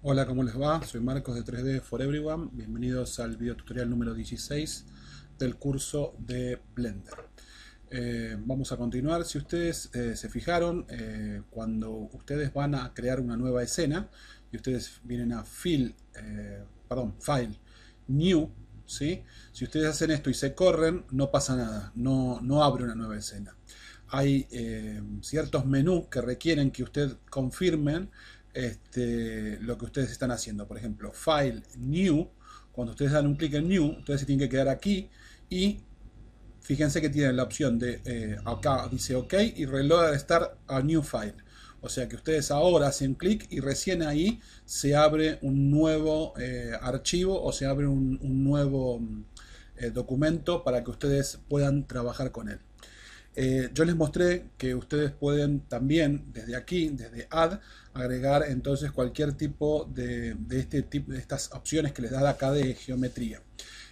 Hola, ¿cómo les va? Soy Marcos de 3D for Everyone. Bienvenidos al video tutorial número 16 del curso de Blender. Eh, vamos a continuar. Si ustedes eh, se fijaron, eh, cuando ustedes van a crear una nueva escena y ustedes vienen a perdón, File, New, ¿sí? si ustedes hacen esto y se corren, no pasa nada, no, no abre una nueva escena. Hay ciertos menús que requieren que usted confirmen este, lo que ustedes están haciendo. Por ejemplo, File, New. Cuando ustedes dan un clic en New, ustedes se tienen que quedar aquí y fíjense que tienen la opción de eh, acá dice OK y Reload Start a New File. O sea que ustedes ahora hacen clic y recién ahí se abre un nuevo eh, archivo o se abre un, nuevo mm, eh, documento para que ustedes puedan trabajar con él. Eh, yo les mostré que ustedes pueden también desde aquí, desde Add, agregar entonces cualquier tipo de, este estas opciones que les da acá de geometría.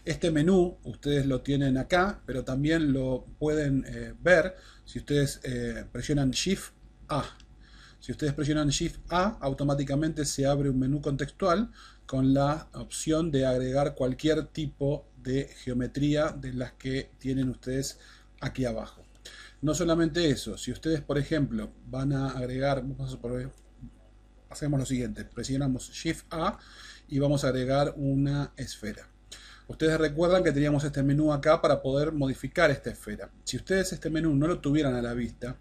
Este menú ustedes lo tienen acá, pero también lo pueden eh, ver si ustedes eh, presionan Shift A. Si ustedes presionan Shift A, automáticamente se abre un menú contextual con la opción de agregar cualquier tipo de geometría de las que tienen ustedes aquí abajo. No solamente eso, si ustedes, por ejemplo, van a agregar, hacemos lo siguiente, presionamos Shift A y vamos a agregar una esfera. Ustedes recuerdan que teníamos este menú acá para poder modificar esta esfera. Si ustedes este menú no lo tuvieran a la vista,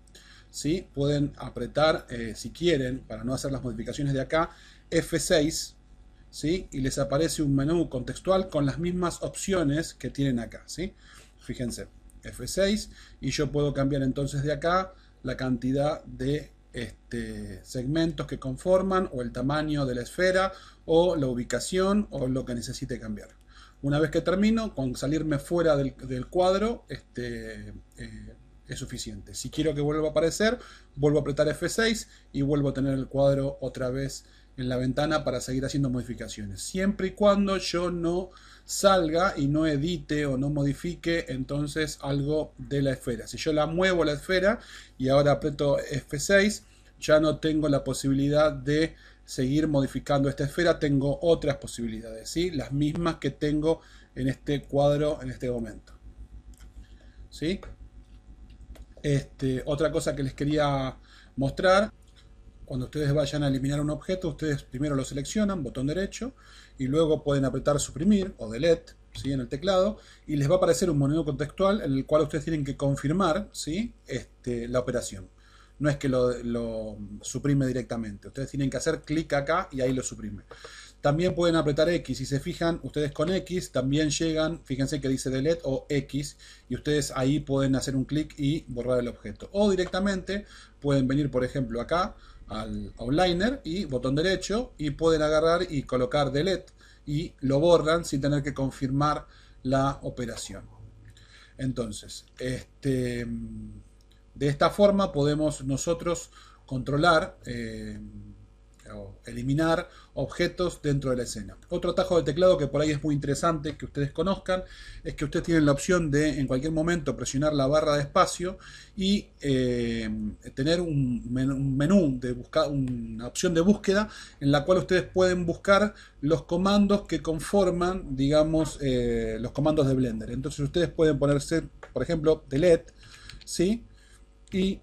pueden apretar, eh, si quieren, para no hacer las modificaciones de acá, F6, ¿sí? y les aparece un menú contextual con las mismas opciones que tienen acá. ¿sí? Fíjense, F6 y yo puedo cambiar entonces de acá la cantidad de este, segmentos que conforman o el tamaño de la esfera o la ubicación o lo que necesite cambiar. Una vez que termino, con salirme fuera del, cuadro este, eh, es suficiente. Si quiero que vuelva a aparecer, vuelvo a apretar F6 y vuelvo a tener el cuadro otra vez en la ventana para seguir haciendo modificaciones. Siempre y cuando yo no salga y no edite o no modifique entonces algo de la esfera. Si yo la muevo la esfera y ahora aprieto F6, ya no tengo la posibilidad de seguir modificando esta esfera. Tengo otras posibilidades, ¿sí? las mismas que tengo en este cuadro en este momento. ¿sí? Este, otra cosa que les quería mostrar cuando ustedes vayan a eliminar un objeto, ustedes primero lo seleccionan, botón derecho, y luego pueden apretar suprimir o delete en el teclado, y les va a aparecer un menú contextual en el cual ustedes tienen que confirmar ¿sí? Este, la operación. No es que lo, suprime directamente, ustedes tienen que hacer clic acá y ahí lo suprime. También pueden apretar X. Si se fijan, ustedes con X también llegan, fíjense que dice delete o X, y ustedes ahí pueden hacer un clic y borrar el objeto. O directamente pueden venir, por ejemplo, acá, al outliner y botón derecho y pueden agarrar y colocar delete y lo borran sin tener que confirmar la operación. Entonces, este, de esta forma podemos nosotros controlar eh, o eliminar objetos dentro de la escena. Otro atajo de teclado que por ahí es muy interesante que ustedes conozcan es que ustedes tienen la opción de en cualquier momento presionar la barra de espacio y eh, tener un menú, de buscar, una opción de búsqueda en la cual ustedes pueden buscar los comandos que conforman, digamos, eh, los comandos de Blender. Entonces ustedes pueden ponerse, por ejemplo, delete, ¿sí? Y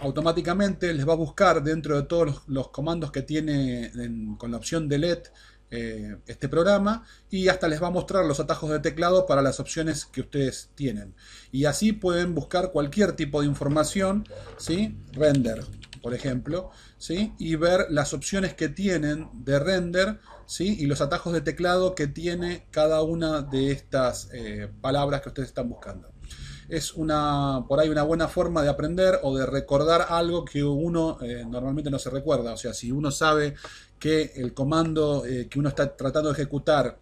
automáticamente les va a buscar dentro de todos los, comandos que tiene con la opción delete eh, este programa y hasta les va a mostrar los atajos de teclado para las opciones que ustedes tienen. Y así pueden buscar cualquier tipo de información, ¿sí? render por ejemplo, ¿sí? y ver las opciones que tienen de render ¿sí? y los atajos de teclado que tiene cada una de estas eh, palabras que ustedes están buscando es una, por ahí una buena forma de aprender o de recordar algo que uno eh, normalmente no se recuerda. O sea, si uno sabe que el comando eh, que uno está tratando de ejecutar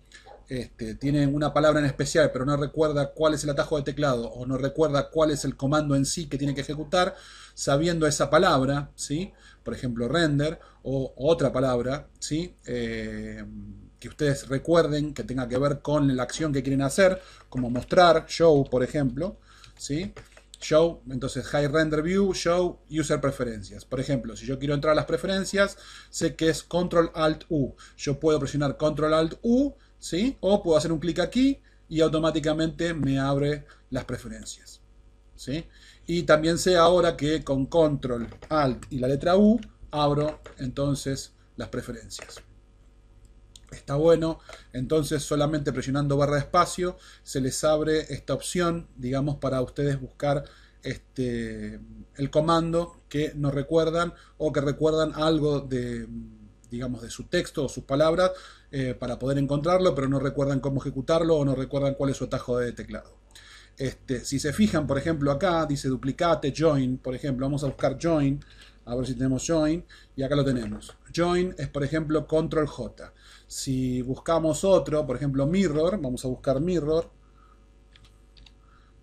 este, tiene una palabra en especial, pero no recuerda cuál es el atajo de teclado o no recuerda cuál es el comando en sí que tiene que ejecutar, sabiendo esa palabra, ¿sí? por ejemplo render o otra palabra, ¿sí? Eh, que ustedes recuerden que tenga que ver con la acción que quieren hacer, como mostrar, show, por ejemplo, Show, entonces High Render View, Show, User Preferencias. Por ejemplo, si yo quiero entrar a las preferencias, sé que es Control Alt U. Yo puedo presionar Control Alt U, ¿sí? O puedo hacer un clic aquí y automáticamente me abre las preferencias. ¿Sí? Y también sé ahora que con Control Alt y la letra U abro entonces las preferencias está bueno. Entonces solamente presionando barra de espacio se les abre esta opción, digamos, para ustedes buscar este, el comando que no recuerdan o que recuerdan algo de, digamos, de su texto o sus palabras eh, para poder encontrarlo, pero no recuerdan cómo ejecutarlo o no recuerdan cuál es su atajo de teclado. Este, si se fijan, por ejemplo, acá dice duplicate, join, por ejemplo, vamos a buscar join, a ver si tenemos join. Y acá lo tenemos. Join es, por ejemplo, control J. Si buscamos otro, por ejemplo, mirror. Vamos a buscar mirror.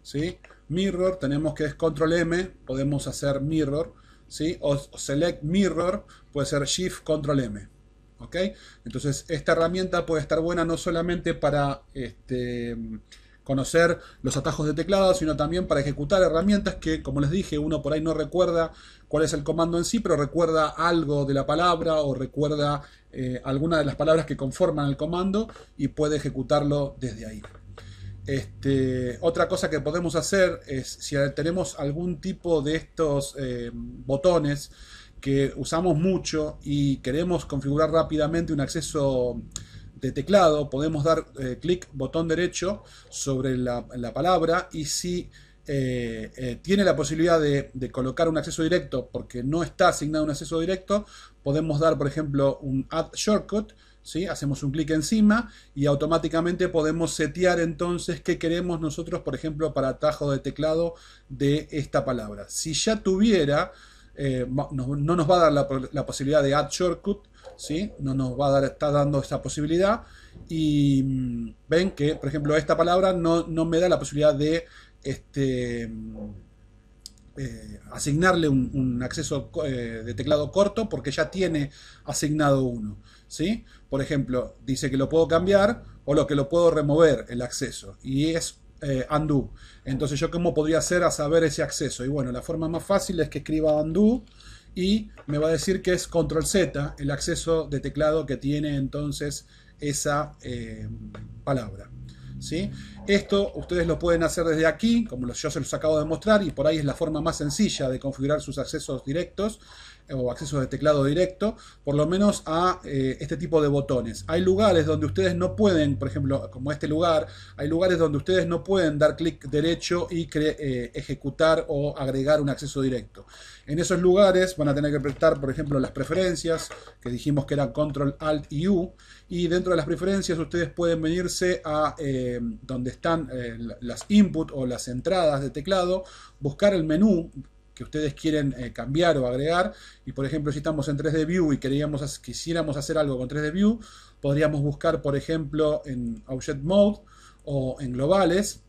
¿Sí? Mirror, tenemos que es control M. Podemos hacer mirror. ¿Sí? O, select mirror. Puede ser shift control M. ¿Ok? Entonces, esta herramienta puede estar buena no solamente para... Este, conocer los atajos de teclado, sino también para ejecutar herramientas que, como les dije, uno por ahí no recuerda cuál es el comando en sí, pero recuerda algo de la palabra o recuerda eh, alguna de las palabras que conforman el comando y puede ejecutarlo desde ahí. Este, otra cosa que podemos hacer es, si tenemos algún tipo de estos eh, botones que usamos mucho y queremos configurar rápidamente un acceso de teclado podemos dar eh, clic botón derecho sobre la, palabra y si eh, eh, tiene la posibilidad de, colocar un acceso directo porque no está asignado un acceso directo, podemos dar por ejemplo un add shortcut, si hacemos un clic encima y automáticamente podemos setear entonces qué queremos nosotros por ejemplo para atajo de teclado de esta palabra. Si ya tuviera, no, nos va a dar la, la posibilidad de add shortcut, ¿sí? No nos va a dar, está dando esa posibilidad. Y mm, ven que, por ejemplo, esta palabra no, me da la posibilidad de este, mm, eh, asignarle un, acceso eh, de teclado corto porque ya tiene asignado uno. ¿sí? Por ejemplo, dice que lo puedo cambiar o lo que lo puedo remover el acceso. Y es andú eh, undo. Entonces, ¿yo cómo podría hacer a saber ese acceso? Y bueno, la forma más fácil es que escriba undo y me va a decir que es control Z el acceso de teclado que tiene entonces esa eh, palabra. ¿sí? Esto ustedes lo pueden hacer desde aquí, como yo se los acabo de mostrar, y por ahí es la forma más sencilla de configurar sus accesos directos o acceso de teclado directo, por lo menos a eh, este tipo de botones. Hay lugares donde ustedes no pueden, por ejemplo, como este lugar, hay lugares donde ustedes no pueden dar clic derecho y eh, ejecutar o agregar un acceso directo. En esos lugares van a tener que prestar, por ejemplo, las preferencias, que dijimos que eran Control, Alt y U, y dentro de las preferencias ustedes pueden venirse a eh, donde están las input o las entradas de teclado, buscar el menú ustedes quieren eh, cambiar o agregar. Y por ejemplo, si estamos en 3D View y queríamos, quisiéramos hacer algo con 3D View, podríamos buscar, por ejemplo, en Object Mode o en globales.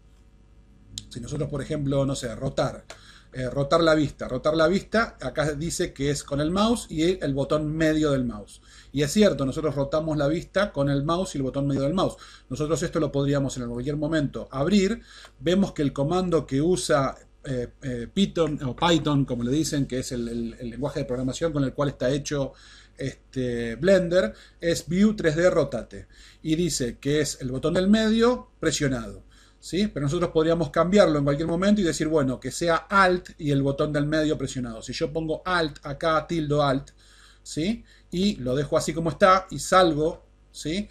Si nosotros, por ejemplo, no sé, rotar. Eh, rotar la vista. Rotar la vista, acá dice que es con el mouse y el botón medio del mouse. Y es cierto, nosotros rotamos la vista con el mouse y el botón medio del mouse. Nosotros esto lo podríamos en cualquier momento abrir. Vemos que el comando que usa eh, eh, Python o Python, como le dicen, que es el, lenguaje de programación con el cual está hecho este Blender, es View 3D Rotate. Y dice que es el botón del medio presionado. ¿Sí? Pero nosotros podríamos cambiarlo en cualquier momento y decir, bueno, que sea Alt y el botón del medio presionado. Si yo pongo Alt acá, tildo Alt, ¿sí? Y lo dejo así como está y salgo, ¿sí?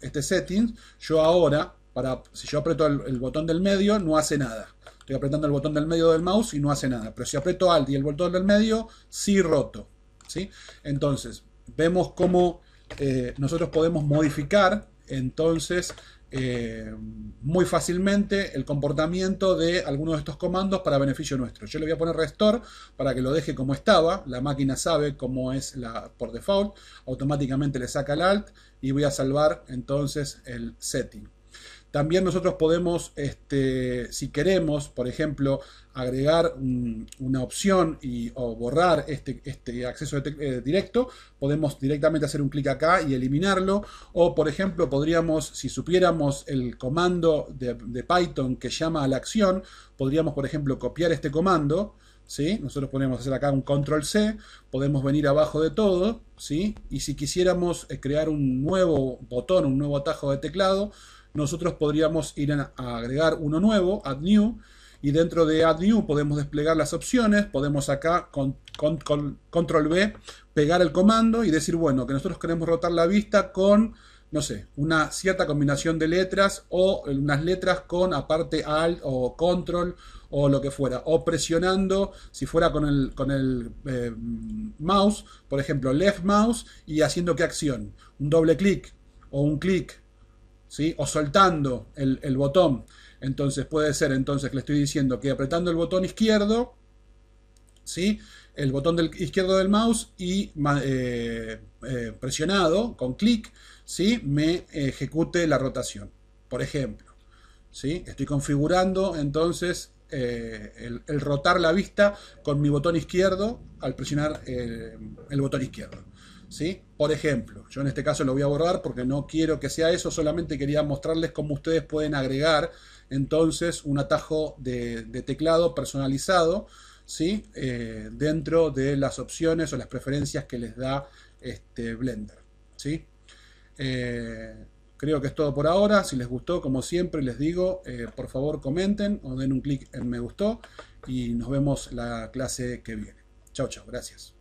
este settings, yo ahora, para, si yo aprieto el botón del medio, no hace nada. Estoy apretando el botón del medio del mouse y no hace nada. Pero si aprieto Alt y el botón del medio, sí roto. ¿sí? Entonces, vemos cómo eh, nosotros podemos modificar entonces eh, muy fácilmente el comportamiento de algunos de estos comandos para beneficio nuestro. Yo le voy a poner restore para que lo deje como estaba, la máquina sabe cómo es la, por default, automáticamente le saca el alt y voy a salvar entonces el setting. También nosotros podemos, este, si queremos, por ejemplo, agregar una opción y, o borrar este, este acceso eh, directo, podemos directamente hacer un clic acá y eliminarlo. O, por ejemplo, podríamos, si supiéramos el comando de, de Python que llama a la acción, podríamos, por ejemplo, copiar este comando nosotros podemos hacer acá un control C, podemos venir abajo de todo, ¿sí? Y si quisiéramos eh, crear un nuevo botón, un nuevo atajo de teclado, nosotros podríamos ir a agregar uno nuevo, add new, y dentro de add new podemos desplegar las opciones, podemos acá con, con control B pegar el comando y decir, bueno, que nosotros queremos rotar la vista con no sé, una cierta combinación de letras o unas letras con aparte alt o control o lo que fuera, o presionando, si fuera con el, con el eh, mouse, por ejemplo, left mouse y haciendo qué acción, un doble clic o un clic, ¿sí? o soltando el, botón. Entonces puede ser entonces que le estoy diciendo que apretando el botón izquierdo, ¿sí? el botón del, izquierdo del mouse y eh, eh, presionado con clic, si me ejecute la rotación. Por ejemplo, si estoy configurando entonces eh, el, rotar la vista con mi botón izquierdo al presionar el, botón izquierdo. ¿Sí? Por ejemplo, yo en este caso lo voy a borrar porque no quiero que sea eso, solamente quería mostrarles cómo ustedes pueden agregar entonces un atajo de, teclado personalizado ¿sí? Eh, dentro de las opciones o las preferencias que les da este Blender. ¿sí? Eh, creo que es todo por ahora. Si les gustó, como siempre les digo, eh, por favor comenten o den un clic en me gustó y nos vemos la clase que viene. Chao, chao, gracias.